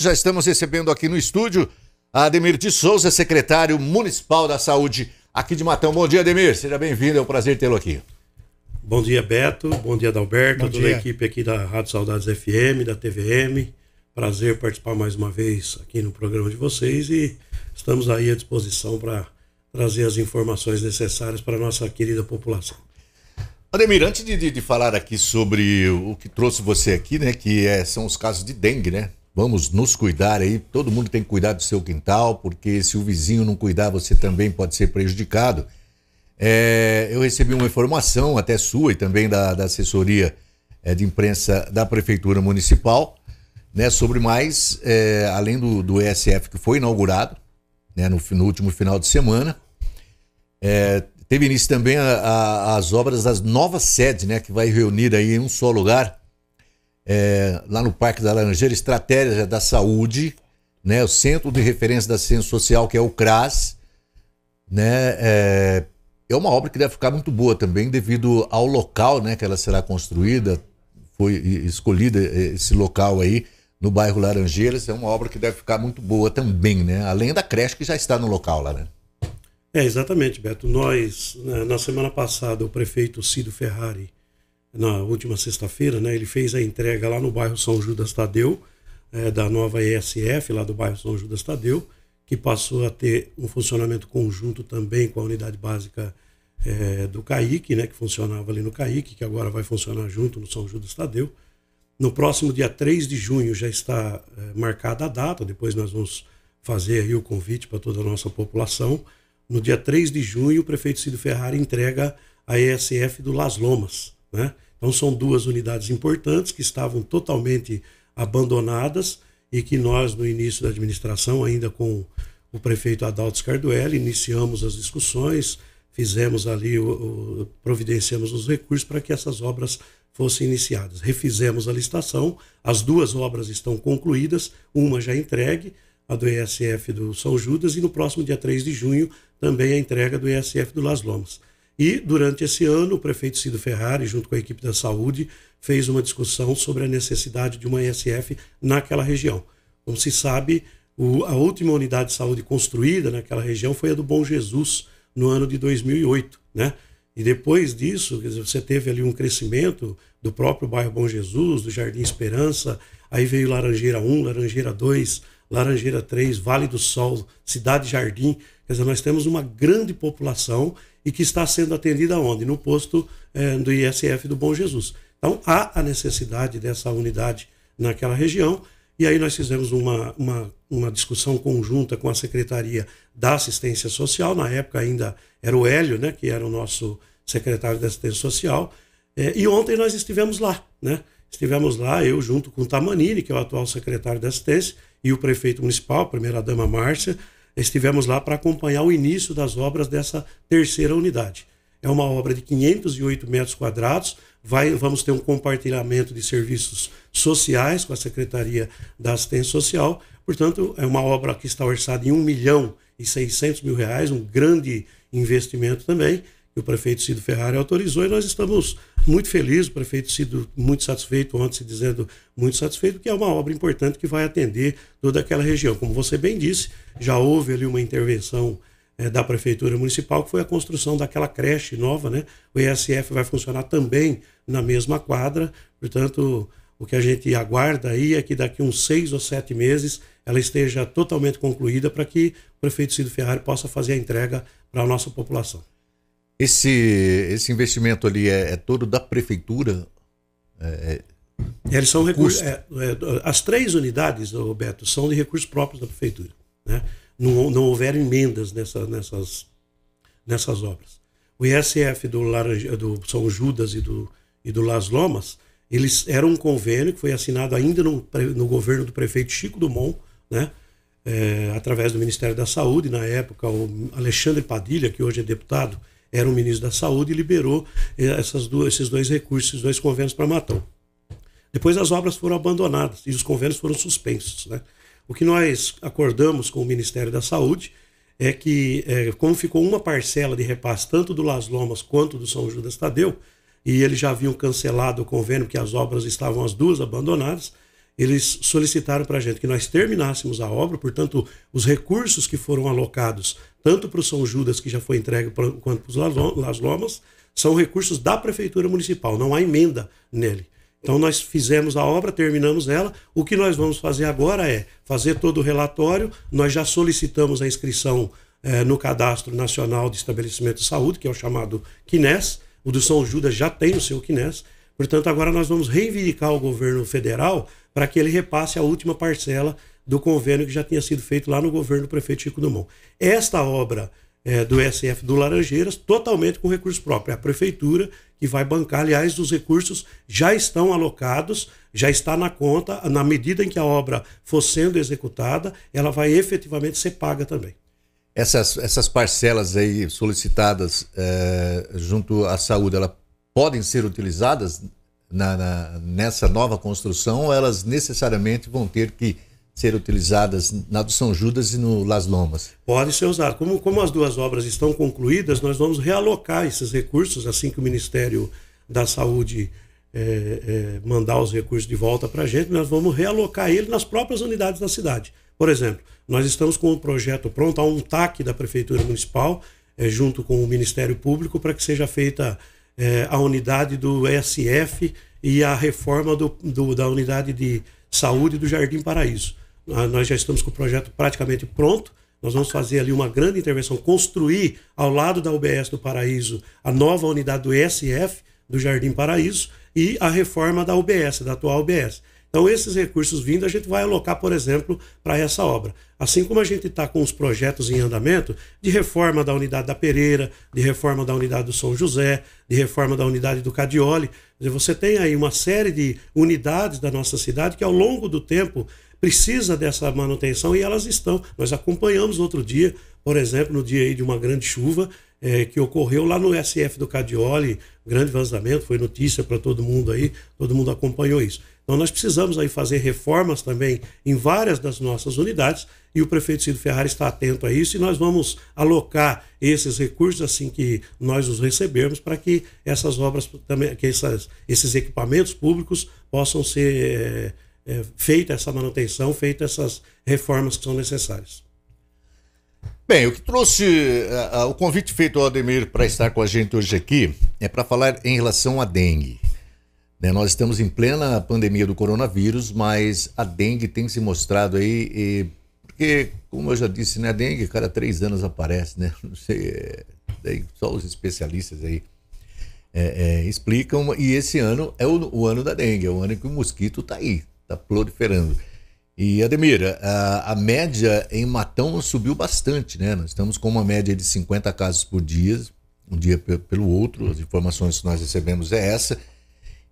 Já estamos recebendo aqui no estúdio Ademir de Souza, secretário municipal da Saúde aqui de Matão. Bom dia, Ademir. Seja bem-vindo. É um prazer tê-lo aqui. Bom dia, Beto. Bom dia, Adalberto. Bom toda dia. a equipe aqui da Rádio Saudades FM, da TVM. Prazer participar mais uma vez aqui no programa de vocês e estamos aí à disposição para trazer as informações necessárias para a nossa querida população. Ademir, antes de, de, de, falar aqui sobre o que trouxe você aqui, né, que é, são os casos de dengue, né? Vamos nos cuidar aí. Todo mundo tem que cuidar do seu quintal, porque se o vizinho não cuidar, você também pode ser prejudicado. É, eu recebi uma informação, até sua e também da, da assessoria é, de imprensa da Prefeitura Municipal, né, sobre mais, é, além do, do ESF que foi inaugurado né, no, no último final de semana. É, teve início também a, a, as obras das novas sedes, né, que vai reunir aí em um só lugar é, lá no Parque da Laranjeira, Estratégia é, da Saúde, né, o Centro de Referência da Ciência Social, que é o CRAS, né, é, é uma obra que deve ficar muito boa também devido ao local né, que ela será construída, foi escolhida é, esse local aí no bairro Laranjeiras, é uma obra que deve ficar muito boa também, né? Além da creche que já está no local lá, né? É, exatamente, Beto. Nós, né, na semana passada, o prefeito Cido Ferrari na última sexta-feira, né, ele fez a entrega lá no bairro São Judas Tadeu, é, da nova ESF, lá do bairro São Judas Tadeu, que passou a ter um funcionamento conjunto também com a unidade básica é, do CAIC, né, que funcionava ali no CAIC, que agora vai funcionar junto no São Judas Tadeu. No próximo dia 3 de junho já está é, marcada a data, depois nós vamos fazer aí o convite para toda a nossa população. No dia 3 de junho, o prefeito Cido Ferrari entrega a ESF do Las Lomas, né? Então são duas unidades importantes que estavam totalmente abandonadas e que nós, no início da administração, ainda com o prefeito Adalto Scarduelli, iniciamos as discussões, fizemos ali, o, o, providenciamos os recursos para que essas obras fossem iniciadas. Refizemos a licitação, as duas obras estão concluídas, uma já entregue, a do ESF do São Judas, e no próximo dia 3 de junho também a entrega do ESF do Las Lomas. E durante esse ano, o prefeito Cido Ferrari, junto com a equipe da saúde, fez uma discussão sobre a necessidade de uma ESF naquela região. Como se sabe, o, a última unidade de saúde construída naquela região foi a do Bom Jesus, no ano de 2008, né? E depois disso, dizer, você teve ali um crescimento do próprio bairro Bom Jesus, do Jardim Esperança, aí veio Laranjeira 1, Laranjeira 2, Laranjeira 3, Vale do Sol, Cidade Jardim. Quer dizer, nós temos uma grande população e que está sendo atendida onde? No posto eh, do ISF do Bom Jesus. Então, há a necessidade dessa unidade naquela região. E aí nós fizemos uma, uma, uma, discussão conjunta com a Secretaria da Assistência Social, na época ainda era o Hélio, né, que era o nosso secretário da Assistência Social, eh, e ontem nós estivemos lá, né? Estivemos lá, eu junto com o Tamanini, que é o atual secretário da Assistência, e o prefeito municipal, a primeira-dama Márcia, estivemos lá para acompanhar o início das obras dessa terceira unidade. É uma obra de 508 metros quadrados. Vai, vamos ter um compartilhamento de serviços sociais com a Secretaria da Assistência Social. Portanto, é uma obra que está orçada em 1 milhão e 600 mil reais, um grande investimento também o prefeito Cido Ferrari autorizou e nós estamos muito felizes, o prefeito Cido muito satisfeito ontem, dizendo muito satisfeito, que é uma obra importante que vai atender toda aquela região. Como você bem disse, já houve ali uma intervenção é, da prefeitura municipal, que foi a construção daquela creche nova, né? O ESF vai funcionar também na mesma quadra, portanto, o que a gente aguarda aí é que daqui uns seis ou sete meses ela esteja totalmente concluída para que o prefeito Cido Ferrari possa fazer a entrega para a nossa população. Esse, esse investimento ali é, é todo da prefeitura? É, é Eles são recursos. É, é, as três unidades, Roberto, são de recursos próprios da prefeitura. Né? Não, não houver emendas nessa, nessas, nessas obras. O ISF do, do São Judas e do, e do Las Lomas, eles eram um convênio que foi assinado ainda no, no governo do prefeito Chico Dumont, né? É, através do Ministério da Saúde, na época, o Alexandre Padilha, que hoje é deputado, era o ministro da Saúde e liberou eh, essas duas, esses dois recursos, esses dois convênios para Matão. Depois as obras foram abandonadas e os convênios foram suspensos. Né? O que nós acordamos com o Ministério da Saúde é que, é, como ficou uma parcela de repasse, tanto do Las Lomas quanto do São Judas Tadeu, e eles já haviam cancelado o convênio, porque as obras estavam as duas abandonadas, eles solicitaram para a gente que nós terminássemos a obra, portanto, os recursos que foram alocados, tanto para o São Judas, que já foi entregue, quanto para os Lomas, são recursos da Prefeitura Municipal, não há emenda nele. Então nós fizemos a obra, terminamos ela. O que nós vamos fazer agora é fazer todo o relatório. Nós já solicitamos a inscrição eh, no Cadastro Nacional de Estabelecimento de Saúde, que é o chamado KINES. O do São Judas já tem o seu KINES. Portanto, agora nós vamos reivindicar o governo federal para que ele repasse a última parcela do convênio que já tinha sido feito lá no governo do prefeito Chico Dumont. Esta obra é, do SF do Laranjeiras, totalmente com recurso próprio. É a prefeitura que vai bancar, aliás, os recursos já estão alocados, já está na conta, na medida em que a obra for sendo executada, ela vai efetivamente ser paga também. Essas, essas parcelas aí solicitadas é, junto à saúde, ela podem ser utilizadas na, na, nessa nova construção, elas necessariamente vão ter que ser utilizadas na do São Judas e no Las Lomas? Pode ser usado. Como, como as duas obras estão concluídas, nós vamos realocar esses recursos assim que o Ministério da Saúde é, é, mandar os recursos de volta para a gente, nós vamos realocar ele nas próprias unidades da cidade. Por exemplo, nós estamos com um projeto pronto, há um TAC da Prefeitura Municipal, é, junto com o Ministério Público, para que seja feita é, a unidade do SF e a reforma do, do, da unidade de saúde do Jardim Paraíso. Ah, nós já estamos com o projeto praticamente pronto. Nós vamos fazer ali uma grande intervenção, construir ao lado da UBS do Paraíso a nova unidade do SF do Jardim Paraíso e a reforma da UBS, da atual UBS. Então, esses recursos vindo, a gente vai alocar, por exemplo, para essa obra. Assim como a gente está com os projetos em andamento de reforma da unidade da Pereira, de reforma da unidade do São José, de reforma da unidade do Cadioli. Você tem aí uma série de unidades da nossa cidade que, ao longo do tempo, precisa dessa manutenção e elas estão. Nós acompanhamos outro dia, por exemplo, no dia aí de uma grande chuva, é, que ocorreu lá no SF do Cadioli, grande vazamento, foi notícia para todo mundo aí, todo mundo acompanhou isso. Então nós precisamos aí fazer reformas também em várias das nossas unidades e o prefeito Ciro Ferrari está atento a isso e nós vamos alocar esses recursos assim que nós os recebermos para que essas obras também, que essas, esses equipamentos públicos possam ser é, é, feita essa manutenção, feita essas reformas que são necessárias. Bem, o que trouxe uh, uh, o convite feito ao Ademir para estar com a gente hoje aqui é para falar em relação à dengue. Né? Nós estamos em plena pandemia do coronavírus, mas a dengue tem se mostrado aí, e, porque, como eu já disse, né, a dengue cada três anos aparece, né? Não sei, é, daí só os especialistas aí é, é, explicam, e esse ano é o, o, ano da dengue, é o ano em que o mosquito está aí, está proliferando. E Ademir, a, a, média em Matão subiu bastante, né? Nós estamos com uma média de 50 casos por dia, um dia pelo outro, as informações que nós recebemos é essa.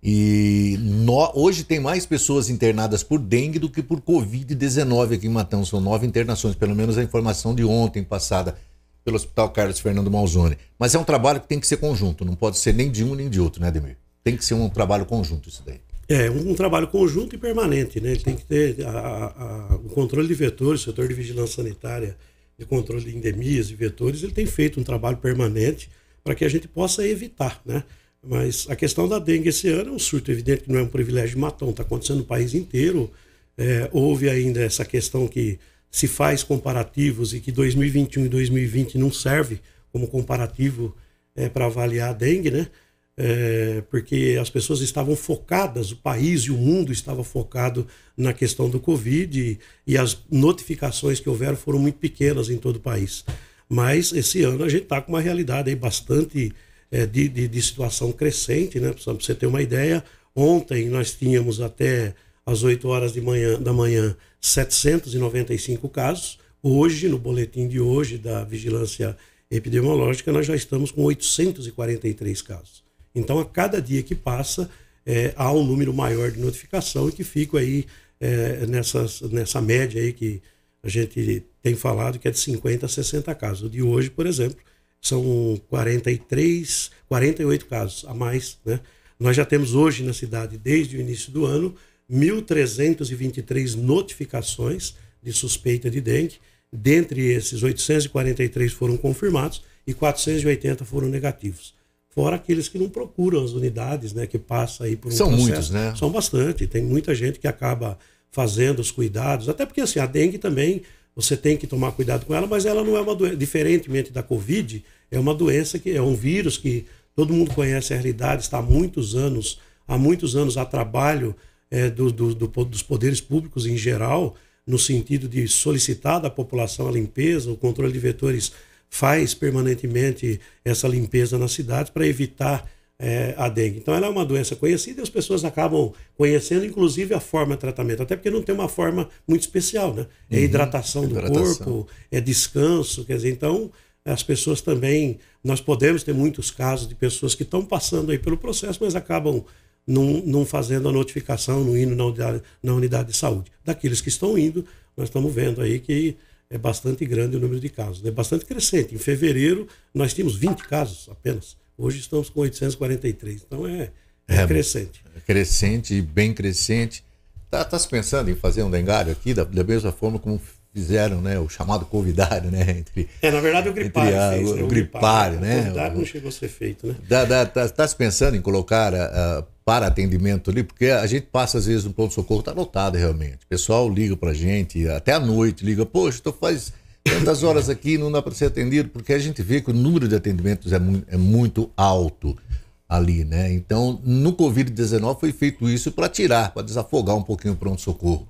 E no, hoje tem mais pessoas internadas por dengue do que por Covid-19 aqui em Matão. São nove internações, pelo menos a informação de ontem passada pelo Hospital Carlos Fernando Malzone. Mas é um trabalho que tem que ser conjunto, não pode ser nem de um nem de outro, né, Ademir? Tem que ser um trabalho conjunto isso daí. É, um trabalho conjunto e permanente, né? tem que ter a, a, o controle de vetores, o setor de vigilância sanitária, de controle de endemias e vetores, ele tem feito um trabalho permanente para que a gente possa evitar, né? Mas a questão da dengue esse ano é um surto evidente, que não é um privilégio de matão, está acontecendo no país inteiro. É, houve ainda essa questão que se faz comparativos e que 2021 e 2020 não serve como comparativo é, para avaliar a dengue, né? É, porque as pessoas estavam focadas, o país e o mundo estava focado na questão do Covid e, e as notificações que houveram foram muito pequenas em todo o país. Mas esse ano a gente está com uma realidade aí bastante é, de, de, de, situação crescente, né? Para você ter uma ideia, ontem nós tínhamos até às 8 horas de manhã, da manhã 795 casos. Hoje, no boletim de hoje da Vigilância Epidemiológica, nós já estamos com 843 casos. Então, a cada dia que passa, é, há um número maior de notificação e que fico aí é, nessas, nessa média aí que a gente tem falado, que é de 50 a 60 casos. O de hoje, por exemplo, são 43, 48 casos a mais. Né? Nós já temos hoje na cidade, desde o início do ano, 1.323 notificações de suspeita de dengue. Dentre esses, 843 foram confirmados e 480 foram negativos. Fora aqueles que não procuram as unidades, né, que passa aí por um São processo. muitos, né? São bastante. Tem muita gente que acaba fazendo os cuidados, até porque assim, a dengue também você tem que tomar cuidado com ela, mas ela não é uma doença. Diferentemente da Covid, é uma doença que é um vírus que todo mundo conhece a realidade, está há muitos anos, há muitos anos a trabalho é, do, do, do, dos poderes públicos em geral, no sentido de solicitar da população a limpeza, o controle de vetores faz permanentemente essa limpeza nas cidades para evitar é, a dengue. Então ela é uma doença conhecida e as pessoas acabam conhecendo, inclusive, a forma de tratamento, até porque não tem uma forma muito especial, né? É uhum, hidratação, do corpo, é descanso, quer dizer, então as pessoas também, nós podemos ter muitos casos de pessoas que estão passando aí pelo processo, mas acabam não, fazendo a notificação, não indo na unidade, na unidade de saúde. Daqueles que estão indo, nós estamos vendo aí que é bastante grande o número de casos, é bastante crescente. Em fevereiro, nós tínhamos 20 casos apenas. Hoje estamos com 843. Então é, é, é crescente. É crescente bem crescente. está tá, se pensando em fazer um lengário aqui da, da mesma forma como fizeram, né? O chamado convidado, né? Entre, é, na verdade o gripário a, fez, né? O, o gripário, né? O convidado não chegou a ser feito, né? Tá, tá, tá, tá se pensando em colocar a, a, para atendimento ali? Porque a gente passa às vezes no pronto-socorro, tá lotado realmente. O pessoal liga para gente, até à noite liga, poxa, tô faz Quantas horas aqui não dá para ser atendido, porque a gente vê que o número de atendimentos é, mu é muito alto ali, né? Então, no Covid-19 foi feito isso para tirar, para desafogar um pouquinho o pronto-socorro.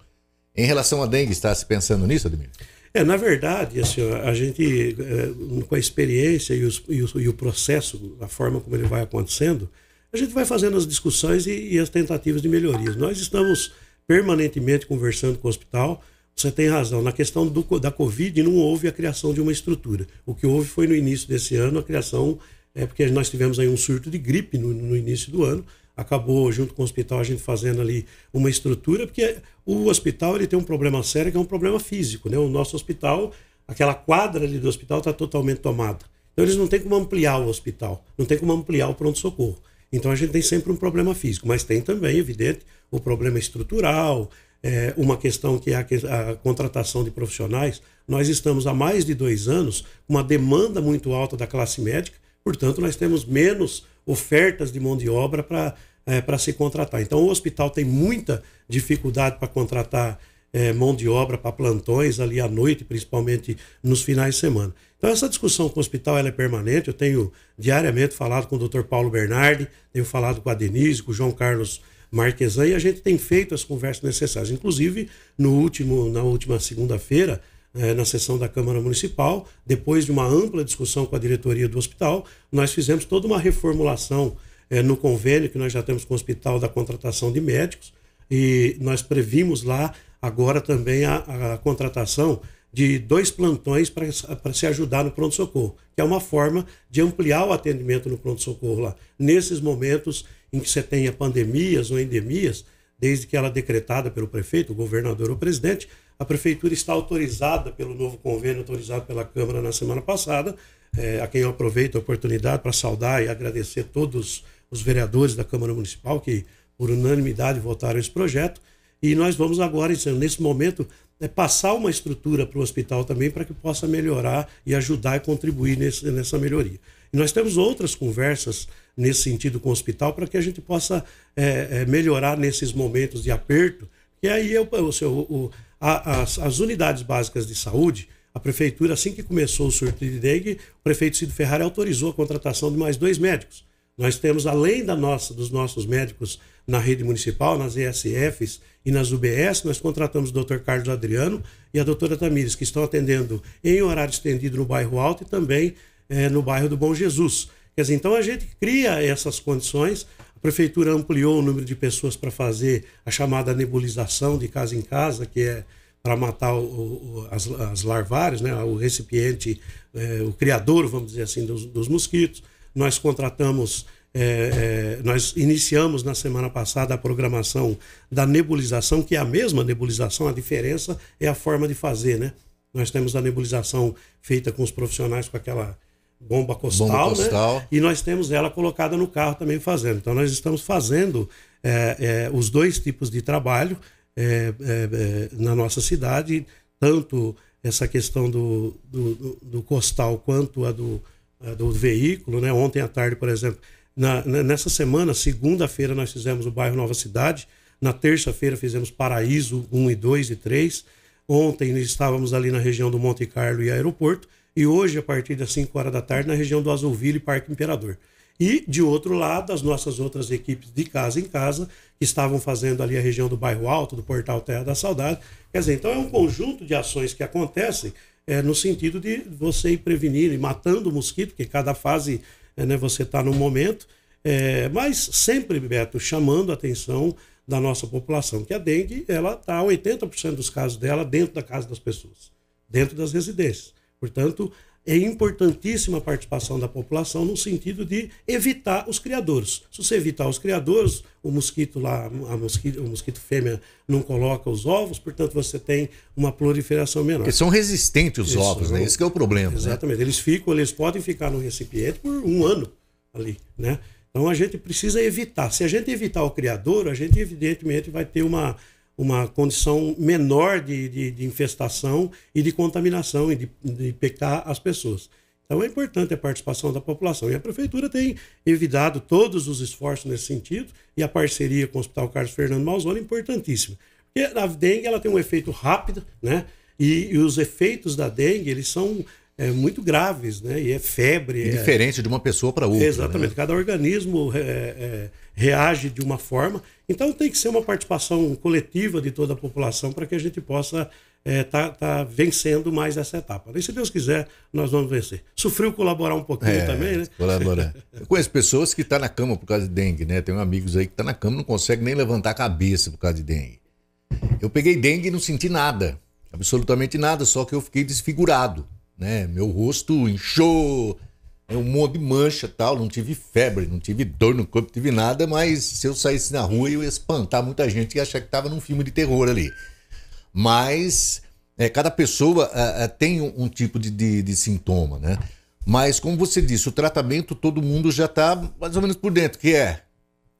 Em relação à dengue, está se pensando nisso, Ademir? É, na verdade, assim, a gente, eh, com a experiência e, os, e, o, e, o, processo, a forma como ele vai acontecendo, a gente vai fazendo as discussões e, e as tentativas de melhorias. Nós estamos permanentemente conversando com o hospital, você tem razão. Na questão do, da Covid, não houve a criação de uma estrutura. O que houve foi no início desse ano a criação, é, porque nós tivemos aí um surto de gripe no, no, início do ano. Acabou, junto com o hospital, a gente fazendo ali uma estrutura, porque o hospital ele tem um problema sério, que é um problema físico. Né? O nosso hospital, aquela quadra ali do hospital está totalmente tomada. Então, eles não têm como ampliar o hospital, não tem como ampliar o pronto-socorro. Então, a gente tem sempre um problema físico, mas tem também, evidente, o problema estrutural, é, uma questão que é a, a, contratação de profissionais. Nós estamos há mais de dois anos com uma demanda muito alta da classe médica, portanto, nós temos menos ofertas de mão de obra para é, se contratar. Então, o hospital tem muita dificuldade para contratar é, mão de obra para plantões ali à noite, principalmente nos finais de semana. Então, essa discussão com o hospital ela é permanente. Eu tenho diariamente falado com o Dr. Paulo Bernardi, tenho falado com a Denise, com o João Carlos Marquesã e a gente tem feito as conversas necessárias. Inclusive, no último, na última segunda-feira, eh, na sessão da Câmara Municipal, depois de uma ampla discussão com a diretoria do hospital, nós fizemos toda uma reformulação eh, no convênio que nós já temos com o hospital da contratação de médicos e nós previmos lá agora também a, a contratação de dois plantões para se ajudar no pronto-socorro, que é uma forma de ampliar o atendimento no pronto-socorro lá. Nesses momentos em que você tenha pandemias ou endemias, desde que ela é decretada pelo prefeito, governador ou presidente, a prefeitura está autorizada pelo novo convênio autorizado pela Câmara na semana passada, é, a quem eu aproveito a oportunidade para saudar e agradecer todos os vereadores da Câmara Municipal que, por unanimidade, votaram esse projeto. E nós vamos agora, então, nesse momento, é passar uma estrutura para o hospital também para que possa melhorar e ajudar e contribuir nesse, nessa melhoria. E nós temos outras conversas nesse sentido com o hospital para que a gente possa é, é, melhorar nesses momentos de aperto. E aí é eu, a, as, as, unidades básicas de saúde, a prefeitura, assim que começou o surto de dengue, o prefeito Cid Ferrari autorizou a contratação de mais dois médicos. Nós temos, além da nossa, dos nossos médicos na rede municipal, nas ESFs e nas UBS, nós contratamos o Dr. Carlos Adriano e a doutora Tamires, que estão atendendo em horário estendido no bairro Alto e também eh, no bairro do Bom Jesus. Quer dizer, então a gente cria essas condições. A prefeitura ampliou o número de pessoas para fazer a chamada nebulização de casa em casa, que é para matar o, o, as, as, né? o recipiente, eh, o criador, vamos dizer assim, dos, dos mosquitos. Nós contratamos é, é, nós iniciamos na semana passada a programação da nebulização, que é a mesma nebulização, a diferença é a forma de fazer, né? Nós temos a nebulização feita com os profissionais com aquela bomba costal, bomba né? costal. Né? e nós temos ela colocada no carro também fazendo. Então nós estamos fazendo é, é os dois tipos de trabalho é, é, na nossa cidade, tanto essa questão do, do, do, do costal quanto a do, a do veículo. Né? Ontem à tarde, por exemplo, na, nessa semana, segunda-feira, nós fizemos o bairro Nova Cidade. Na terça-feira, fizemos Paraíso 1 e 2 e 3. Ontem, estávamos ali na região do Monte Carlo e aeroporto. E hoje, a partir das 5 horas da tarde, na região do Azulville e Parque Imperador. E, de outro lado, as nossas outras equipes de casa em casa, que estavam fazendo ali a região do bairro Alto, do Portal Terra da Saudade. Quer dizer, então é um conjunto de ações que acontecem é, no sentido de você ir prevenindo e matando o mosquito, porque cada fase é, né? Você está no momento, é, mas sempre, Beto, chamando a atenção da nossa população, que a dengue, ela está 80% dos casos dela dentro da casa das pessoas, dentro das residências. Portanto, é importantíssima a participação da população no sentido de evitar os criadores. Se você evitar os criadores, o mosquito lá, a mosquito, o mosquito fêmea não coloca os ovos, portanto você tem uma proliferação menor. Porque são resistentes os Isso, ovos, né? Esse é o problema. Né? Exatamente. Né? Eles ficam, eles podem ficar no recipiente por um ano ali, né? Então a gente precisa evitar. Se a gente evitar o criador, a gente evidentemente vai ter uma uma condição menor de, de, de infestação e de contaminação e de, de infectar as pessoas. Então é importante a participação da população. E a prefeitura tem evitado todos os esforços nesse sentido e a parceria com o Hospital Carlos Fernando Malzona é importantíssima. Porque a dengue ela tem um efeito rápido, né? E, e os efeitos da dengue, eles são é, muito graves, né? E é febre. E é diferente de uma pessoa para outra. Né? Exatamente. Né? Cada organismo é, é reage de uma forma. Então tem que ser uma participação coletiva de toda a população para que a gente possa estar é, tá, tá vencendo mais essa etapa. E se Deus quiser, nós vamos vencer. Sofreu colaborar um pouquinho é, também, né? Colaborar. Eu conheço pessoas que estão tá na cama por causa de dengue, né? Tenho amigos aí que estão tá na cama não consegue nem levantar a cabeça por causa de dengue. Eu peguei dengue e não senti nada, absolutamente nada, só que eu fiquei desfigurado, né? Meu rosto inchou, é um monte de mancha tal, não tive febre, não tive dor no corpo, tive nada, mas se eu saísse na rua eu ia espantar muita gente e achar que estava num filme de terror ali. Mas é, cada pessoa é, é, tem um, um tipo de, de, de, sintoma, né? Mas como você disse, o tratamento todo mundo já está mais ou menos por dentro, que é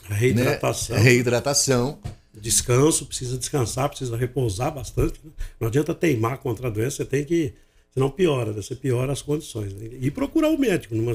reidratação. Né? Reidratação. Descanso, precisa descansar, precisa repousar bastante. Né? Não adianta teimar contra a doença, você tem que senão não piora, você piora as condições. Né? E procurar o médico, numa,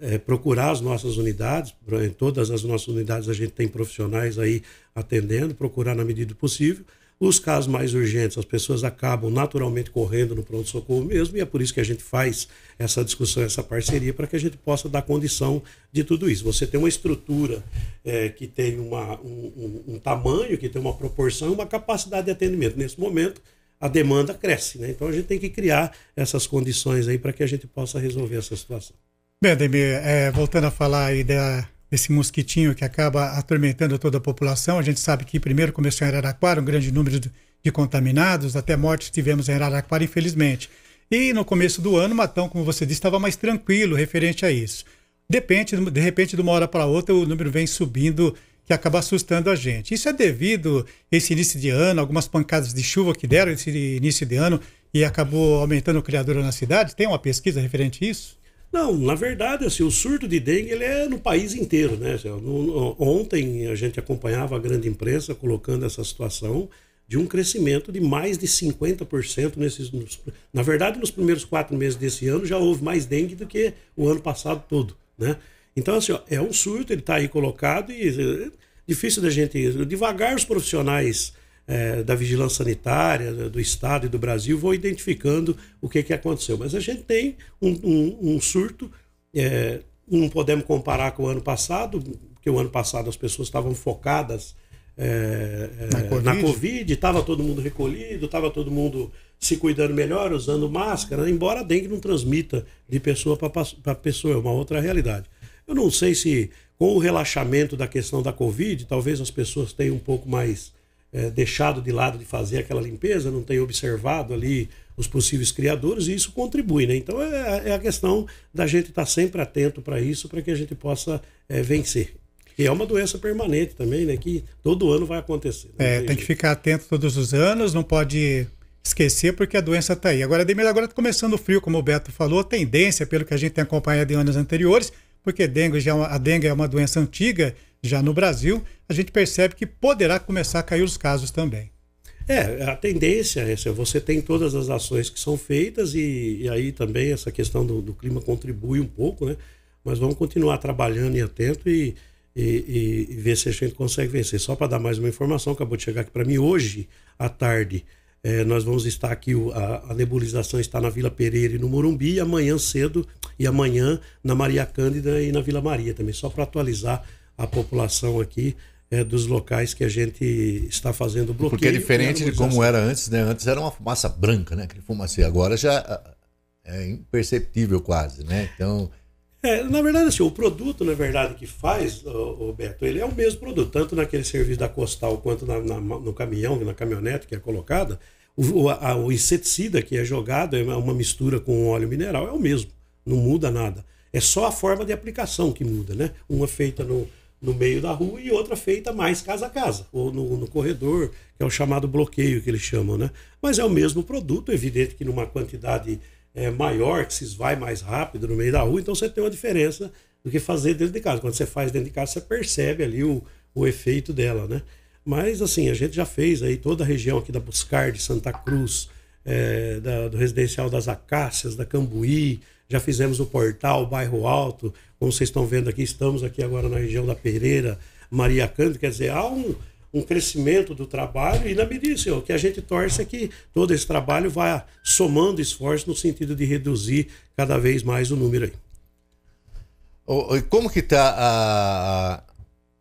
é, procurar as nossas unidades, em todas as nossas unidades a gente tem profissionais aí atendendo, procurar na medida do possível. Os casos mais urgentes, as pessoas acabam naturalmente correndo no pronto-socorro mesmo, e é por isso que a gente faz essa discussão, essa parceria, para que a gente possa dar condição de tudo isso. Você tem uma estrutura é, que tem uma, um, um, um tamanho, que tem uma proporção, uma capacidade de atendimento. Nesse momento, a demanda cresce. Né? Então a gente tem que criar essas condições aí para que a gente possa resolver essa situação. Bem, Ademir, é, voltando a falar aí da, desse mosquitinho que acaba atormentando toda a população, a gente sabe que primeiro começou em Araraquara um grande número de, de contaminados, até mortes tivemos em Araraquara, infelizmente. E no começo do ano, o Matão, como você disse, estava mais tranquilo referente a isso. Depende, de repente, de uma hora para outra, o número vem subindo que acaba assustando a gente. Isso é devido esse início de ano, algumas pancadas de chuva que deram esse início de ano e acabou aumentando a criadura na cidade? Tem uma pesquisa referente a isso? Não, na verdade, assim, o surto de dengue ele é no país inteiro, né? Assim, ontem a gente acompanhava a grande imprensa colocando essa situação de um crescimento de mais de 50% nesses. Nos, na verdade, nos primeiros quatro meses desse ano já houve mais dengue do que o ano passado todo, né? Então, assim, ó, é um surto, ele está aí colocado e é difícil da gente. Devagar os profissionais é, da vigilância sanitária, do Estado e do Brasil vão identificando o que, que aconteceu. Mas a gente tem um, um, um surto, é, eh, não podemos comparar com o ano passado, porque o ano passado as pessoas estavam focadas. É, na Covid, estava todo mundo recolhido, estava todo mundo se cuidando melhor, usando máscara, embora a dengue não transmita de pessoa para pessoa, é uma outra realidade. Eu não sei se com o relaxamento da questão da Covid, talvez as pessoas tenham um pouco mais é, deixado de lado de fazer aquela limpeza, não tenham observado ali os possíveis criadores e isso contribui, né? Então é, é a questão da gente estar tá sempre atento para isso, para que a gente possa é, vencer. E é uma doença permanente também, né? Que todo ano vai acontecer. Né? É, tem que ficar atento todos os anos, não pode esquecer porque a doença está aí. Agora, Demir, agora tá começando o frio, como o Beto falou, tendência, pelo que a gente tem acompanhado em anos anteriores, porque dengue já, é a dengue é uma doença antiga já no Brasil, a gente percebe que poderá começar a cair os casos também. É, a tendência é essa, você tem todas as ações que são feitas e, e aí também essa questão do, do, clima contribui um pouco, né? Mas vamos continuar trabalhando e atento e, e, e ver se a gente consegue vencer. Só para dar mais uma informação, acabou de chegar aqui para mim hoje à tarde, é, nós vamos estar aqui, a, a nebulização está na Vila Pereira e no Morumbi, e amanhã cedo e amanhã na Maria Cândida e na Vila Maria também, só para atualizar a população aqui é, dos locais que a gente está fazendo bloqueio. Porque é diferente de como era antes, né? Antes era uma fumaça branca, né? Aquele fumaceiro. Agora já ah, é imperceptível quase, né? Então. É, na verdade, assim, o produto, na verdade, que faz, o, Beto, ele é o mesmo produto, tanto naquele serviço da Costal quanto na, na, no caminhão, na caminhonete que é colocada. O, a, o inseticida que é jogado é uma mistura com óleo mineral, é o mesmo, não muda nada. É só a forma de aplicação que muda, né? Uma feita no, no meio da rua e outra feita mais casa a casa, ou no, no, corredor, que é o chamado bloqueio que eles chamam, né? Mas é o mesmo produto, evidente que numa quantidade é, maior, que se esvai mais rápido no meio da rua, então você tem uma diferença do que fazer dentro de casa. Quando você faz dentro de casa, você percebe ali o, o efeito dela, né? Mas, assim, a gente já fez aí toda a região aqui da Buscar, de Santa Cruz, é, da, do residencial das Acácias, da Cambuí, já fizemos o portal, o bairro Alto, como vocês estão vendo aqui, estamos aqui agora na região da Pereira, Maria Cândido, quer dizer, há um, um crescimento do trabalho e na medida senhor, que a gente torce é que todo esse trabalho vá somando esforço no sentido de reduzir cada vez mais o número aí. Como que está a,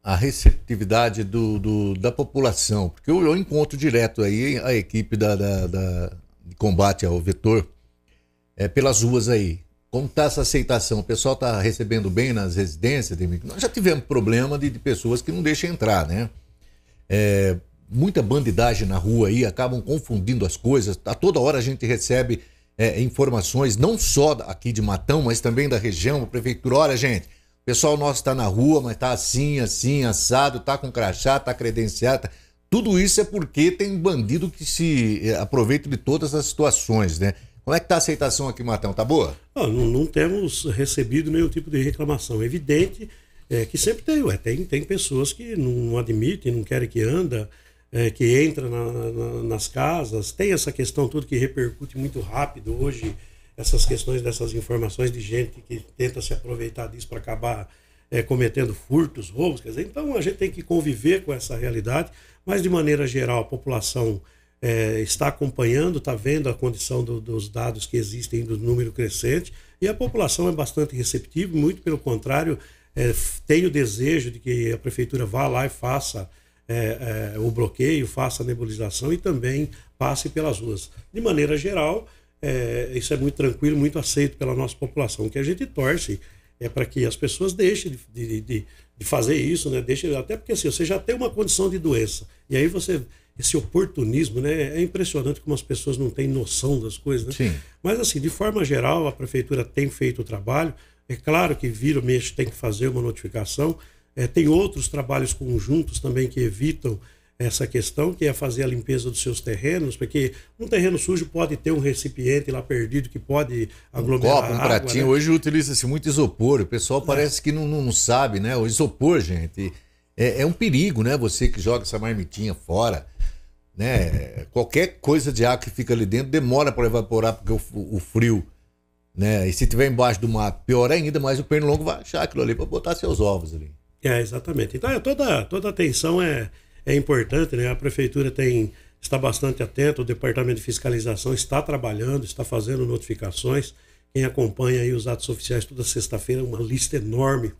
a receptividade do, do, da população? Porque eu, eu, encontro direto aí a equipe da, da, da de combate ao vetor é, pelas ruas aí. Como está essa aceitação? O pessoal está recebendo bem nas residências? Nós já tivemos problema de, de pessoas que não deixam entrar, né? É, muita bandidagem na rua aí, acabam confundindo as coisas. A toda hora a gente recebe é, informações, não só aqui de Matão, mas também da região, a prefeitura. Olha, gente, pessoal nosso está na rua, mas está assim, assim, assado, está com crachá, está credenciado. Tá... Tudo isso é porque tem bandido que se eh, aproveita de todas as situações, né? Como é que está a aceitação aqui, Matão? Tá boa? Não, não, não, temos recebido nenhum tipo de reclamação. É evidente é, que sempre tem, ué, tem, tem pessoas que não admitem, não querem que anda, é, que entra na, na, nas casas. Tem essa questão toda que repercute muito rápido hoje essas questões dessas informações de gente que tenta se aproveitar disso para acabar é, cometendo furtos, roubos. Quer dizer, então a gente tem que conviver com essa realidade, mas de maneira geral a população é, está acompanhando, está vendo a condição do, dos dados que existem, do número crescente, e a população é bastante receptiva, muito pelo contrário, é, tem o desejo de que a prefeitura vá lá e faça. É, é, o bloqueio, faça a nebulização e também passe pelas ruas. De maneira geral, é, isso é muito tranquilo, muito aceito pela nossa população. O que a gente torce é para que as pessoas deixem de, de, de, de fazer isso, né? Deixem, até porque assim, você já tem uma condição de doença. E aí você. Esse oportunismo, né? É impressionante como as pessoas não têm noção das coisas, né? Sim. Mas, assim, de forma geral, a prefeitura tem feito o trabalho. É claro que vira mês tem que fazer uma notificação. É, tem outros trabalhos conjuntos também que evitam essa questão, que é fazer a limpeza dos seus terrenos, porque um terreno sujo pode ter um recipiente lá perdido que pode aglomerar. Um copo, um água, pratinho. Né? Hoje utiliza-se muito isopor. O pessoal é. parece é. que não, não, sabe, né? O isopor, gente, é, é um perigo, né? Você que joga essa marmitinha fora. Né? Qualquer coisa de água que fica ali dentro demora para evaporar porque o, o, frio, né? E se tiver embaixo do mar, pior ainda, mas o pernilongo vai achar aquilo ali para botar seus ovos ali. É, exatamente. Então, é, toda toda atenção é é importante, né? A prefeitura tem está bastante atenta, o departamento de fiscalização está trabalhando, está fazendo notificações. Quem acompanha aí os atos oficiais toda sexta-feira, uma lista enorme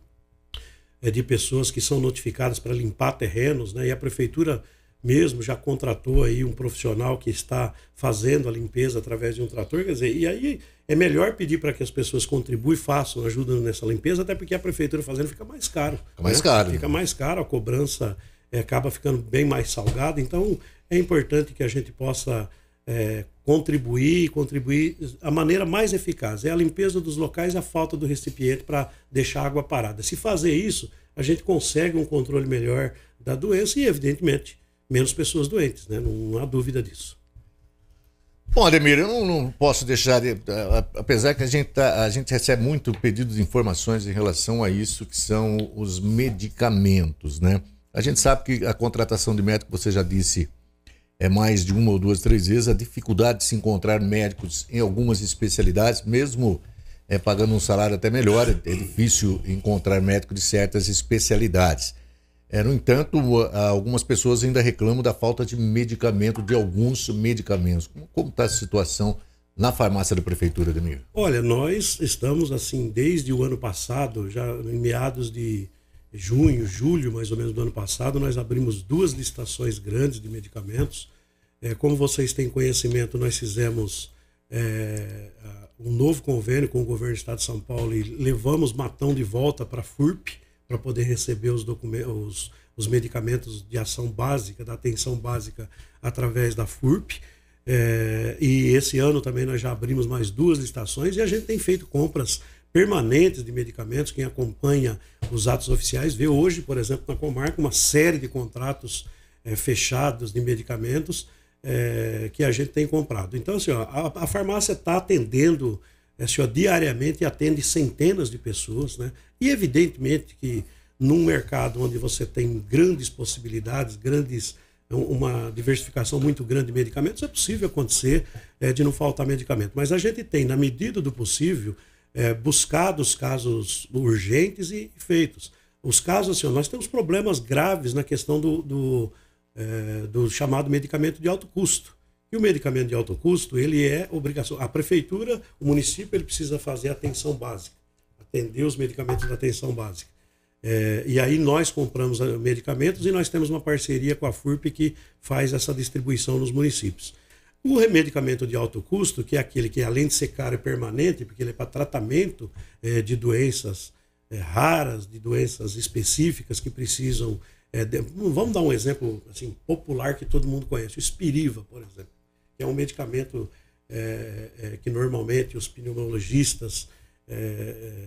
é, de pessoas que são notificadas para limpar terrenos, né? E a prefeitura mesmo já contratou aí um profissional que está fazendo a limpeza através de um trator, quer dizer, e aí é melhor pedir para que as pessoas contribuam e façam, ajuda nessa limpeza, até porque a prefeitura fazendo fica mais caro. Fica mais né? caro. Fica mais caro a cobrança é, acaba ficando bem mais salgado. Então, é importante que a gente possa é, contribuir contribuir a maneira mais eficaz. É a limpeza dos locais e a falta do recipiente para deixar a água parada. Se fazer isso, a gente consegue um controle melhor da doença e, evidentemente, menos pessoas doentes, né? Não há dúvida disso. Bom, Ademir, eu não, não posso deixar, de, é, apesar que a gente, tá, a gente recebe muito pedido de informações em relação a isso, que são os medicamentos, né? A gente sabe que a contratação de médico, você já disse, é mais de uma ou duas, três vezes, a dificuldade de se encontrar médicos em algumas especialidades, mesmo é, pagando um salário até melhor, é difícil encontrar médico de certas especialidades. É, no entanto, algumas pessoas ainda reclamam da falta de medicamento, de alguns medicamentos. Como está a situação na farmácia da prefeitura, Demir? Olha, nós estamos assim, desde o ano passado, já em meados de junho, julho, mais ou menos do ano passado, nós abrimos duas licitações grandes de medicamentos. É, como vocês têm conhecimento, nós fizemos é, um novo convênio com o governo do Estado de São Paulo e levamos Matão de volta para a FURP para poder receber os, os, os, medicamentos de ação básica, da atenção básica, através da FURP. É, e esse ano também nós já abrimos mais duas licitações e a gente tem feito compras permanentes de medicamentos. Quem acompanha os atos oficiais vê hoje, por exemplo, na comarca, uma série de contratos é, fechados de medicamentos é, que a gente tem comprado. Então, assim, ó, a, a, farmácia está atendendo eh, assim, ó, diariamente, atende centenas de pessoas, né? E evidentemente que num mercado onde você tem grandes possibilidades, grandes uma diversificação muito grande de medicamentos, é possível acontecer é, de não faltar medicamento. Mas a gente tem, na medida do possível, é, buscados casos urgentes e feitos. Os casos, assim, nós temos problemas graves na questão do, do, é, do chamado medicamento de alto custo. E o medicamento de alto custo, ele é obrigação. A prefeitura, o município, ele precisa fazer atenção básica, atender os medicamentos da atenção básica. É, e aí nós compramos ah, medicamentos e nós temos uma parceria com a FURP que faz essa distribuição nos municípios. O medicamento de alto custo, que é aquele que além de ser caro é permanente, porque ele é para tratamento é, de doenças é, raras, de doenças específicas que precisam. É, de... Hum, vamos dar um exemplo assim, popular que todo mundo conhece: o Espiriva, por exemplo, que é um medicamento é, é, que normalmente os pneumologistas é,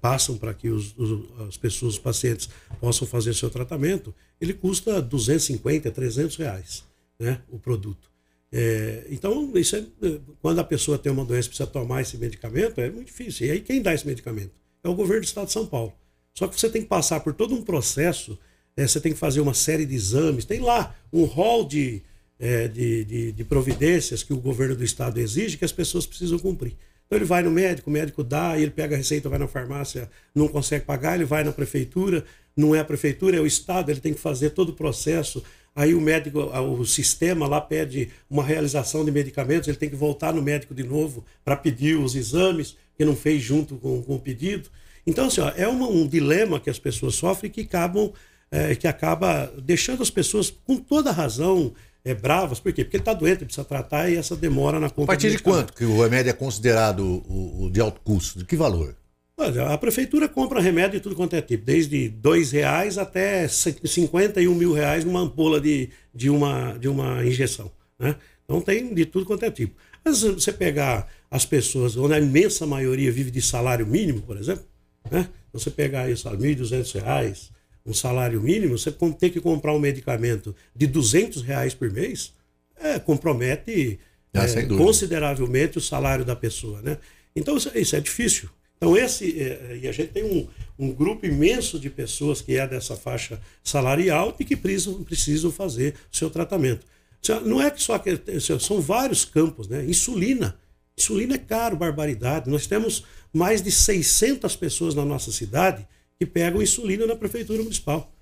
passam para que os, os, as pessoas, os pacientes, possam fazer seu tratamento. Ele custa 250, 300 reais né, o produto. É, então, isso é, é quando a pessoa tem uma doença e precisa tomar esse medicamento, é muito difícil. E aí, quem dá esse medicamento? É o governo do estado de São Paulo. Só que você tem que passar por todo um processo, é, você tem que fazer uma série de exames, tem lá um rol de, é, de, de, de providências que o governo do estado exige que as pessoas precisam cumprir. Então ele vai no médico, o médico dá, ele pega a receita, vai na farmácia, não consegue pagar, ele vai na prefeitura, não é a prefeitura, é o Estado, ele tem que fazer todo o processo Aí o médico, o sistema lá pede uma realização de medicamentos, ele tem que voltar no médico de novo para pedir os exames que não fez junto com, com o pedido. Então, assim, ó, é uma, um dilema que as pessoas sofrem que acabam, é, que acaba deixando as pessoas com toda razão é, bravas. Por quê? Porque ele está doente, precisa tratar e essa demora na compra. A partir de quanto que o remédio é considerado o, o de alto custo? De que valor? Olha, a prefeitura compra remédio de tudo quanto é tipo, desde dois reais até 51 mil reais numa ampola de, de, uma, de uma injeção. Né? Então tem de tudo quanto é tipo. Mas você pegar as pessoas, onde a imensa maioria vive de salário mínimo, por exemplo, né? Então você pegar aí, sabe, reais, um salário mínimo, você ter que comprar um medicamento de R$ reais por mês, é, compromete ah, é, consideravelmente o salário da pessoa, né? Então isso é, é difícil. Então, esse, é, é, e a gente tem um, um grupo imenso de pessoas que é dessa faixa salarial e que precisam, precisam fazer o seu tratamento. É, não é que só que é, são vários campos, né? Insulina. Insulina é caro, barbaridade. Nós temos mais de 600 pessoas na nossa cidade que pegam insulina na prefeitura municipal.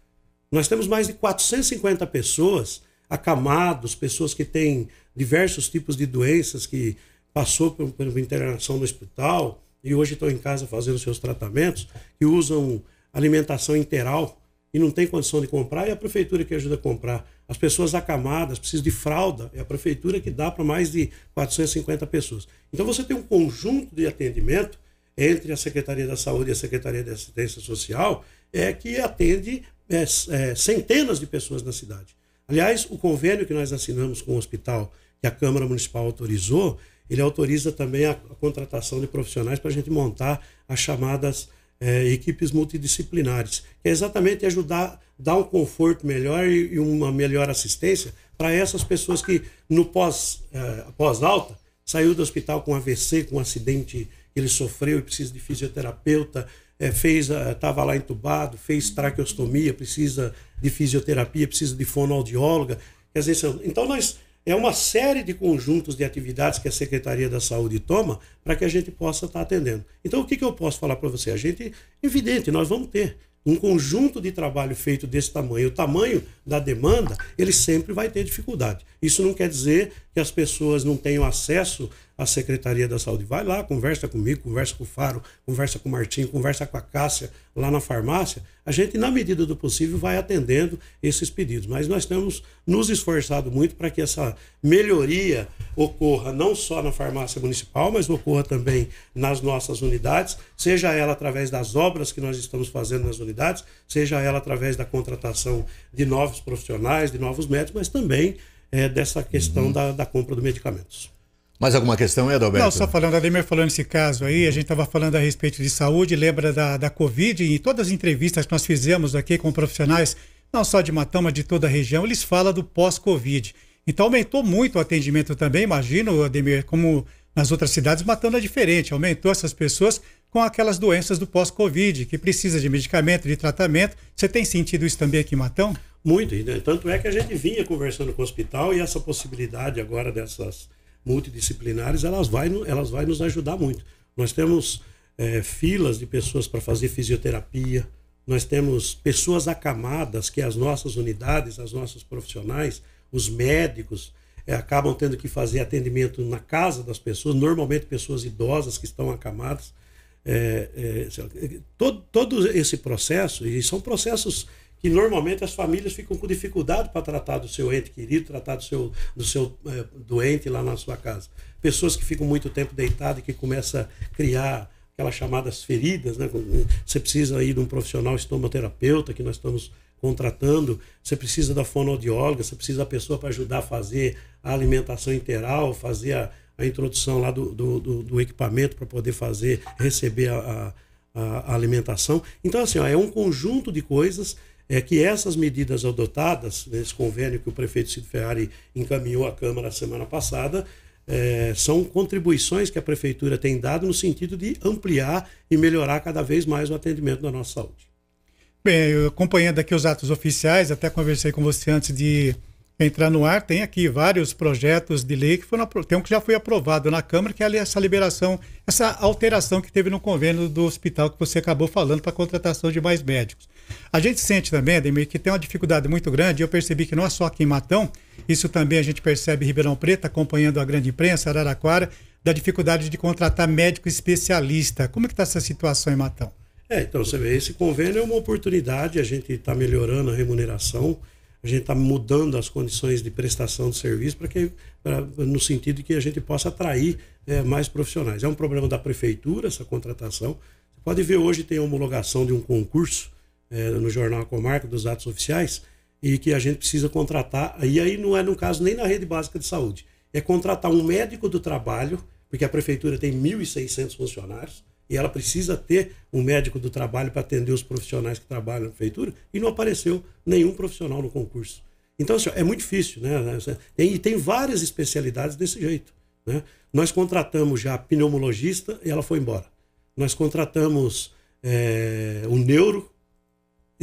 Nós temos mais de 450 pessoas acamados, pessoas que têm diversos tipos de doenças que passou por, por internação no hospital, e hoje estão em casa fazendo seus tratamentos, que usam alimentação interal e não tem condição de comprar, é a prefeitura que ajuda a comprar. As pessoas acamadas, precisam de fralda, é a prefeitura que dá para mais de 450 pessoas. Então você tem um conjunto de atendimento entre a Secretaria da Saúde e a Secretaria da Assistência Social, é que atende é, é, centenas de pessoas na cidade. Aliás, o convênio que nós assinamos com o hospital, que a Câmara Municipal autorizou, ele autoriza também a, a contratação de profissionais para a gente montar as chamadas é, equipes multidisciplinares, que é exatamente ajudar, dar um conforto melhor e, e uma melhor assistência para essas pessoas que no pós, é, pós alta saiu do hospital com AVC, com um acidente que ele sofreu e precisa de fisioterapeuta, é, fez estava é, lá entubado, fez traqueostomia, precisa de fisioterapia, precisa de fonoaudióloga. Quer dizer, então nós é uma série de conjuntos de atividades que a Secretaria da Saúde toma para que a gente possa estar atendendo. Então, o que, que eu posso falar para você? A gente, evidente, nós vamos ter um conjunto de trabalho feito desse tamanho, o tamanho da demanda, ele sempre vai ter dificuldade. Isso não quer dizer que as pessoas não tenham acesso a Secretaria da Saúde. Vai lá, conversa comigo, conversa com o Faro, conversa com o Martim, conversa com a Cássia lá na farmácia. A gente, na medida do possível, vai atendendo esses pedidos. Mas nós temos nos esforçado muito para que essa melhoria ocorra não só na farmácia municipal, mas ocorra também nas nossas unidades, seja ela através das obras que nós estamos fazendo nas unidades, seja ela através da contratação de novos profissionais, de novos médicos, mas também é, dessa questão uhum. da, da compra dos medicamentos. Mais alguma questão, Edalberto? Não, só falando, Ademir falando nesse caso aí, a gente estava falando a respeito de saúde, lembra da, da Covid, e em todas as entrevistas que nós fizemos aqui com profissionais, não só de Matão, mas de toda a região, eles falam do pós-Covid. Então aumentou muito o atendimento também, imagino, Ademir, como nas outras cidades, Matão é diferente, aumentou essas pessoas com aquelas doenças do pós-Covid, que precisa de medicamento, de tratamento. Você tem sentido isso também aqui em Matão? Muito, né? tanto é que a gente vinha conversando com o hospital e essa possibilidade agora dessas multidisciplinares, elas vai, elas vai nos ajudar muito. Nós temos é, filas de pessoas para fazer fisioterapia, nós temos pessoas acamadas que as nossas unidades, as nossas profissionais, os médicos, é, acabam tendo que fazer atendimento na casa das pessoas, normalmente pessoas idosas que estão acamadas. É, é, todo, todo esse processo, e são processos que normalmente as famílias ficam com dificuldade para tratar do seu ente querido, tratar do seu, do seu é, doente lá na sua casa. Pessoas que ficam muito tempo deitadas e que começa a criar aquelas chamadas feridas, né? Eh, você precisa aí de um profissional estomoterapeuta que nós estamos contratando, você precisa da fonoaudióloga, você precisa da pessoa para ajudar a fazer a alimentação interal, fazer a, a introdução lá do, do, do, do equipamento para poder fazer, receber a, a, a alimentação. Então, assim, ó, é um conjunto de coisas é que essas medidas adotadas, nesse convênio que o prefeito Cid Ferrari encaminhou à Câmara semana passada, é, são contribuições que a prefeitura tem dado no sentido de ampliar e melhorar cada vez mais o atendimento da nossa saúde. Bem, eu acompanhando aqui os atos oficiais, até conversei com você antes de entrar no ar, tem aqui vários projetos de lei que foram tem um que já foi aprovado na Câmara, que é essa liberação, essa alteração que teve no convênio do hospital que você acabou falando para a contratação de mais médicos. A gente sente também, Ademir, que tem uma dificuldade muito grande. Eu percebi que não é só aqui em Matão, isso também a gente percebe em Ribeirão Preto, acompanhando a grande imprensa, Araraquara, da dificuldade de contratar médico especialista. Como é que está essa situação em Matão? É, então você vê, esse convênio é uma oportunidade, a gente está melhorando a remuneração, a gente está mudando as condições de prestação de serviço para que pra, no sentido de que a gente possa atrair é, mais profissionais. É um problema da prefeitura essa contratação. Você pode ver hoje tem homologação de um concurso é, no jornal Comarca, dos dados oficiais, e que a gente precisa contratar, e aí não é no caso nem na rede básica de saúde, é contratar um médico do trabalho, porque a prefeitura tem 1.600 funcionários, e ela precisa ter um médico do trabalho para atender os profissionais que trabalham na prefeitura, e não apareceu nenhum profissional no concurso. Então, assim, é muito difícil, né? E tem várias especialidades desse jeito. Né? Nós contratamos já a pneumologista e ela foi embora. Nós contratamos é, o neuro,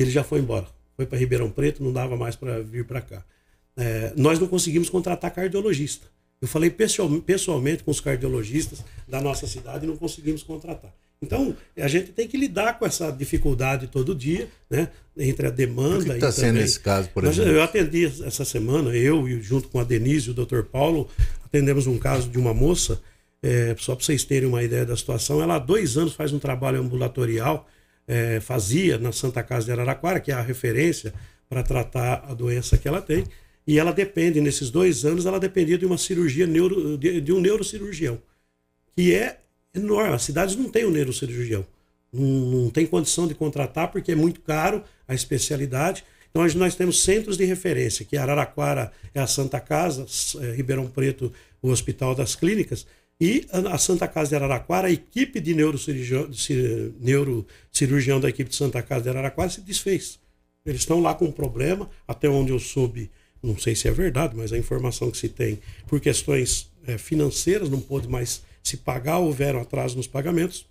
ele já foi embora. Foi para Ribeirão Preto, não dava mais para vir para cá. É, nós não conseguimos contratar cardiologista. Eu falei pessoalmente com os cardiologistas da nossa cidade e não conseguimos contratar. Então, a gente tem que lidar com essa dificuldade todo dia, né? Entre a demanda. O que está sendo esse caso, por exemplo? Eu atendi essa semana, eu e junto com a Denise e o Dr. Paulo, atendemos um caso de uma moça, é, só para vocês terem uma ideia da situação. Ela há dois anos faz um trabalho ambulatorial é, fazia na Santa Casa de Araraquara, que é a referência para tratar a doença que ela tem. E ela depende, nesses dois anos, ela dependia de uma cirurgia, neuro, de, de um neurocirurgião, que é enorme. As cidades não têm um neurocirurgião. Não, não tem condição de contratar porque é muito caro a especialidade. Então, hoje nós temos centros de referência, que é Araraquara é a Santa Casa, é, Ribeirão Preto, o Hospital das Clínicas, e a Santa Casa de Araraquara, a equipe de neurocirurgia, neuro, cirurgião da equipe de Santa Casa de Araraquara, se desfez. Eles estão lá com um problema, até onde eu soube, não sei se é verdade, mas a informação que se tem, por questões é, financeiras, não pôde mais se pagar, houveram atraso nos pagamentos.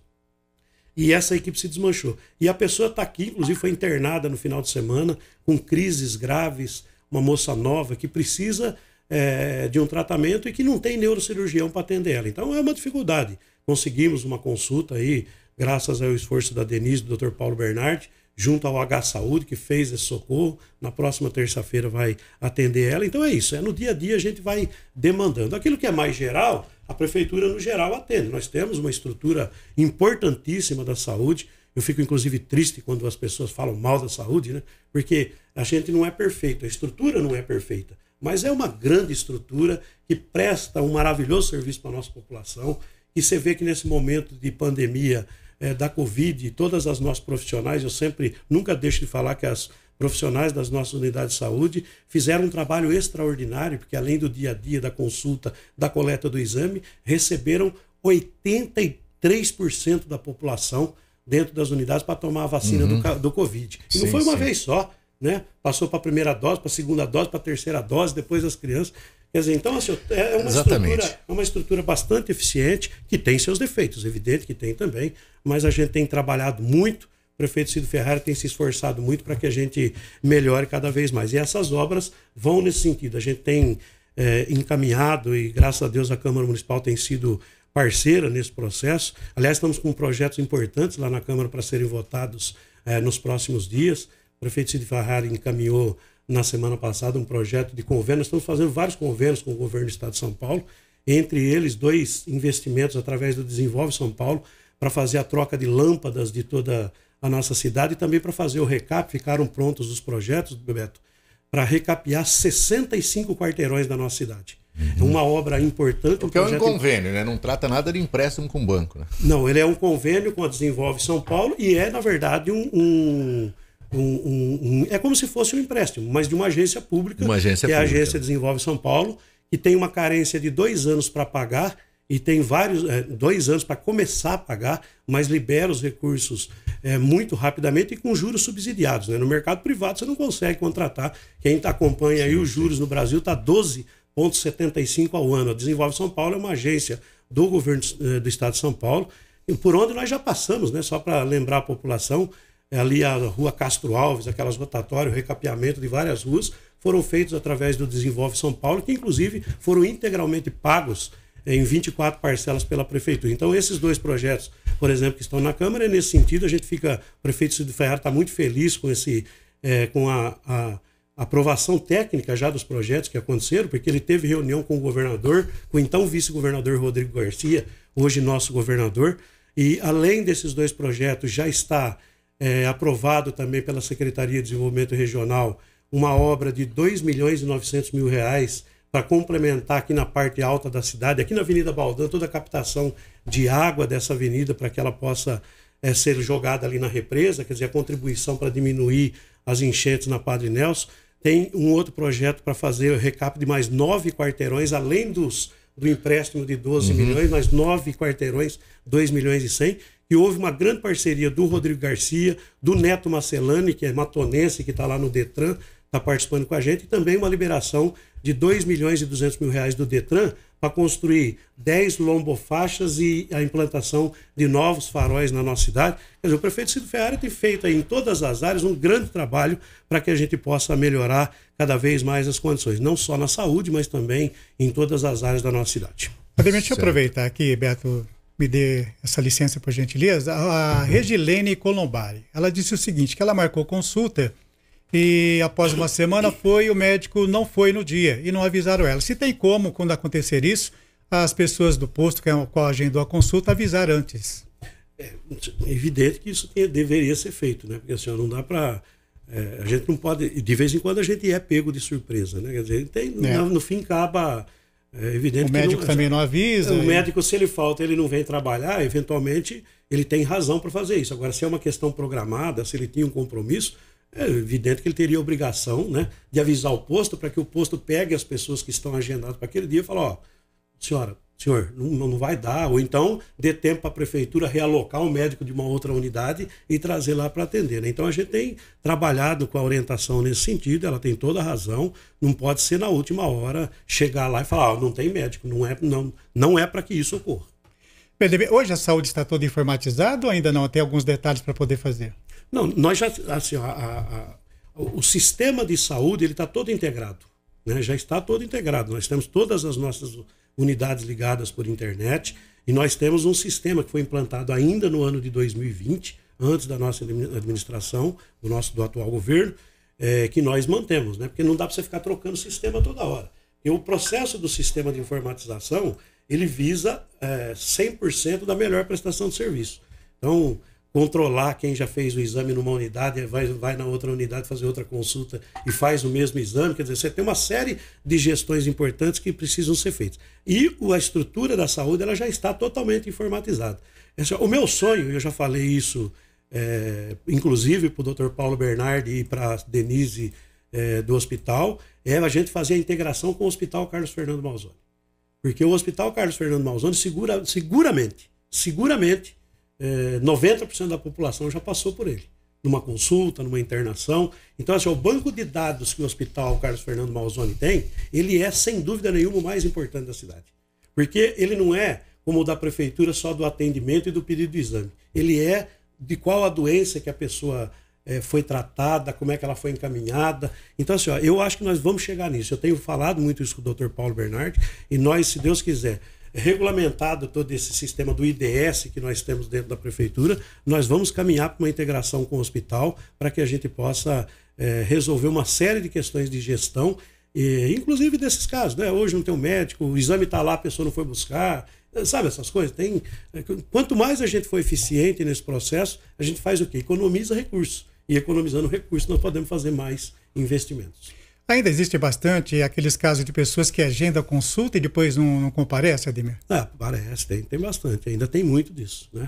E essa equipe se desmanchou. E a pessoa está aqui, inclusive foi internada no final de semana, com crises graves, uma moça nova que precisa é, de um tratamento e que não tem neurocirurgião para atender ela. Então é uma dificuldade. Conseguimos uma consulta aí graças ao esforço da Denise, do Dr. Paulo Bernardi, junto ao H Saúde, que fez esse socorro. Na próxima terça-feira vai atender ela. Então é isso, é no dia a dia a gente vai demandando. Aquilo que é mais geral, a prefeitura no geral atende. Nós temos uma estrutura importantíssima da saúde. Eu fico inclusive triste quando as pessoas falam mal da saúde, né? Porque a gente não é perfeito, a estrutura não é perfeita, mas é uma grande estrutura que presta um maravilhoso serviço para a nossa população. E você vê que nesse momento de pandemia é, da Covid, todas as nossas profissionais, eu sempre, nunca deixo de falar que as profissionais das nossas unidades de saúde fizeram um trabalho extraordinário, porque além do dia a dia, da consulta, da coleta do exame, receberam 83% da população dentro das unidades para tomar a vacina uhum. do, do Covid. E sim, não foi uma sim. vez só, né? Passou para a primeira dose, para a segunda dose, para a terceira dose, depois as crianças. Quer dizer, então, assim, é, é uma, Exatamente. estrutura, é uma estrutura bastante eficiente, que tem seus defeitos, evidente que tem também, mas a gente tem trabalhado muito, o prefeito Cido Ferrari tem se esforçado muito para que a gente melhore cada vez mais. E essas obras vão nesse sentido. A gente tem é, encaminhado, e graças a Deus a Câmara Municipal tem sido parceira nesse processo. Aliás, estamos com projetos importantes lá na Câmara para serem votados é, nos próximos dias. O prefeito Cid Ferrari encaminhou na semana passada um projeto de convênio. estamos fazendo vários convênios com o governo do Estado de São Paulo, entre eles dois investimentos através do Desenvolve São Paulo, para fazer a troca de lâmpadas de toda a nossa cidade e também para fazer o recap. Ficaram prontos os projetos, Bebeto, para recapear 65 quarteirões da nossa cidade. Uhum. É uma obra importante. Porque é um projeto... é um convênio, né? Não trata nada de empréstimo com banco, né? Não, ele é um convênio com a Desenvolve São Paulo e é, na verdade, um, um, um, um, um, é como se fosse um empréstimo, mas de uma agência pública, uma agência que pública. é a Agência Desenvolve São Paulo, que tem uma carência de dois anos para pagar e tem vários é, dois anos para começar a pagar, mas libera os recursos é, muito rapidamente e com juros subsidiados. Né? No mercado privado você não consegue contratar. Quem tá acompanha aí os juros sim. no Brasil está 12,75 ao ano. A Desenvolve São Paulo é uma agência do governo é, do Estado de São Paulo, por onde nós já passamos, né? só para lembrar a população, é ali a rua Castro Alves, aquelas rotatórias, o recapeamento de várias ruas, foram feitos através do Desenvolve São Paulo, que inclusive foram integralmente pagos em 24 parcelas pela prefeitura. Então, esses dois projetos, por exemplo, que estão na Câmara, nesse sentido, a gente fica. O prefeito Cid Ferrari está muito feliz com, esse, é, com a, a, aprovação técnica já dos projetos que aconteceram, porque ele teve reunião com o governador, com o então vice-governador Rodrigo Garcia, hoje nosso governador, e além desses dois projetos, já está é, aprovado também pela Secretaria de Desenvolvimento Regional uma obra de 2 milhões e 900 mil reais para complementar aqui na parte alta da cidade, aqui na Avenida Baldan, toda a captação de água dessa avenida para que ela possa é, ser jogada ali na represa, quer dizer, a contribuição para diminuir as enchentes na Padre Nelson. Tem um outro projeto para fazer o recap de mais nove quarteirões, além dos, do empréstimo de 12 uhum. milhões, mais nove quarteirões, 2 milhões e 100 que houve uma grande parceria do Rodrigo Garcia, do Neto Macelani, que é matonense, que está lá no Detran, está participando com a gente, e também uma liberação de 2 milhões e 200 mil reais do Detran para construir 10 lombofaixas e a implantação de novos faróis na nossa cidade. Quer dizer, o prefeito Cid Ferrari tem feito aí, em todas as áreas um grande trabalho para que a gente possa melhorar cada vez mais as condições, não só na saúde, mas também em todas as áreas da nossa cidade. Deixa eu aproveitar aqui, Beto, me dê essa licença por gentileza, a Regilene Colombari. Ela disse o seguinte, que ela marcou consulta e após uma semana foi, o médico não foi no dia e não avisaram ela. Se tem como, quando acontecer isso, as pessoas do posto que é o qual agendou a consulta avisar antes. É, é evidente que isso deveria ser feito, né? Porque assim, não dá para... É, a gente não pode... De vez em quando a gente é pego de surpresa, né? Quer dizer, tem, é. no, no fim acaba é evidente o médico não, também não avisa. É, o e... médico, se ele falta, ele não vem trabalhar, eventualmente ele tem razão para fazer isso. Agora, se é uma questão programada, se ele tinha um compromisso, é evidente que ele teria obrigação né, de avisar o posto para que o posto pegue as pessoas que estão agendadas para aquele dia e fale, ó, senhora, senhor, não, não vai dar. Ou então dê tempo para a prefeitura realocar o um médico de uma outra unidade e trazer lá para atender. Né? Então a gente tem trabalhado com a orientação nesse sentido, ela tem toda a razão. Não pode ser na última hora chegar lá e falar, ah, não tem médico, não é, não, não é para que isso ocorra. PDB, hoje a saúde está toda informatizada ou ainda não? Tem alguns detalhes para poder fazer? Não, nós já. Assim, a, a, a, o sistema de saúde ele está todo integrado. Né? Já está todo integrado. Nós temos todas as nossas unidades ligadas por internet. E nós temos um sistema que foi implantado ainda no ano de 2020, antes da nossa administração, do nosso do atual governo, é, que nós mantemos, né? Porque não dá para você ficar trocando o sistema toda hora. E o processo do sistema de informatização ele visa é, 100% da melhor prestação de serviço. Então, controlar quem já fez o exame numa unidade, é, vai, vai na outra unidade fazer outra consulta e faz o mesmo exame. Quer dizer, você tem uma série de gestões importantes que precisam ser feitas. E a estrutura da saúde ela já está totalmente informatizada. É o meu sonho, eu já falei isso, é, inclusive para o Dr. Paulo Bernardi e para Denise é, do hospital, é a gente fazer a integração com o Hospital Carlos Fernando Malzoni. Porque o Hospital Carlos Fernando Malzoni segura, seguramente, seguramente 90% eh, da população já passou por ele, numa consulta, numa internação. Então, assim, o banco de dados que o Hospital Carlos Fernando Malzoni tem, ele é, sem dúvida nenhuma, o mais importante da cidade. Porque ele não é, como o da prefeitura, só do atendimento e do pedido de exame. Ele é de qual a doença que a pessoa é, foi tratada, como é que ela foi encaminhada. Então, assim, ó, eu acho que nós vamos chegar nisso. Eu tenho falado muito isso com o Dr. Paulo Bernardi, e nós, se Deus quiser, regulamentado todo esse sistema do IDS que nós temos dentro da prefeitura, nós vamos caminhar para uma integração com o hospital para que a gente possa é, resolver uma série de questões de gestão, e, inclusive desses casos, né? Hoje não tem um médico, o exame está lá, a pessoa não foi buscar, sabe essas coisas? Tem, é, quanto mais a gente for eficiente nesse processo, a gente faz o quê? Economiza recursos. E economizando recursos, nós podemos fazer mais investimentos. Ainda existe bastante aqueles casos de pessoas que agendam consulta e depois não, não comparece, Ademir? Ah, parece, tem, tem bastante, ainda tem muito disso. Né?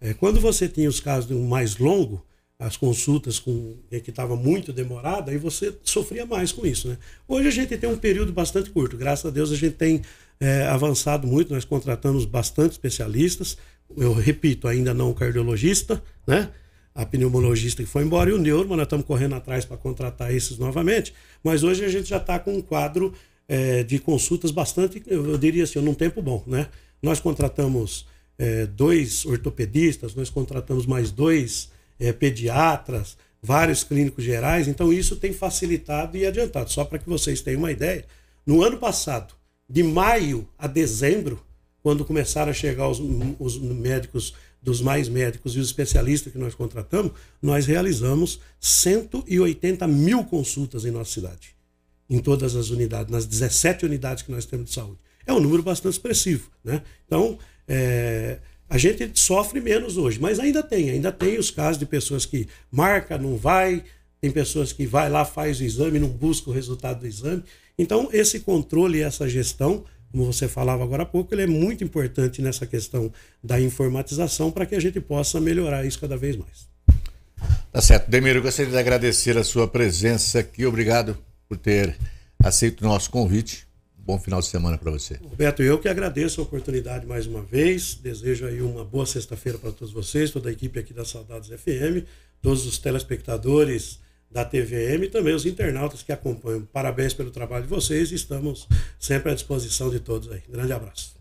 É, quando você tinha os casos de um mais longo, as consultas com é, que estava muito demorada, aí você sofria mais com isso. Né? Hoje a gente tem um período bastante curto, graças a Deus a gente tem é, avançado muito, nós contratamos bastante especialistas, eu repito, ainda não cardiologista, né? a pneumologista que foi embora e o neuro, mas nós estamos correndo atrás para contratar esses novamente. Mas hoje a gente já está com um quadro é, de consultas bastante, eu diria assim, num tempo bom, né? Nós contratamos é, dois ortopedistas, nós contratamos mais dois é, pediatras, vários clínicos gerais, então isso tem facilitado e adiantado. Só para que vocês tenham uma ideia, no ano passado, de maio a dezembro, quando começaram a chegar os, os médicos dos mais médicos e os especialistas que nós contratamos, nós realizamos 180 mil consultas em nossa cidade, em todas as unidades, nas 17 unidades que nós temos de saúde. É um número bastante expressivo, né? Então, é, a gente sofre menos hoje, mas ainda tem, ainda tem os casos de pessoas que marca, não vai, tem pessoas que vai lá, faz o exame, não busca o resultado do exame. Então, esse controle e essa gestão como você falava agora há pouco, ele é muito importante nessa questão da informatização para que a gente possa melhorar isso cada vez mais. Tá certo. Demir, eu gostaria de agradecer a sua presença aqui. Obrigado por ter aceito o nosso convite. Bom final de semana para você. Roberto, eu que agradeço a oportunidade mais uma vez. Desejo aí uma boa sexta-feira para todos vocês, toda a equipe aqui da Saudades FM, todos os telespectadores da TVM e também os internautas que acompanham. Parabéns pelo trabalho de vocês. Estamos sempre à disposição de todos aí. Grande abraço.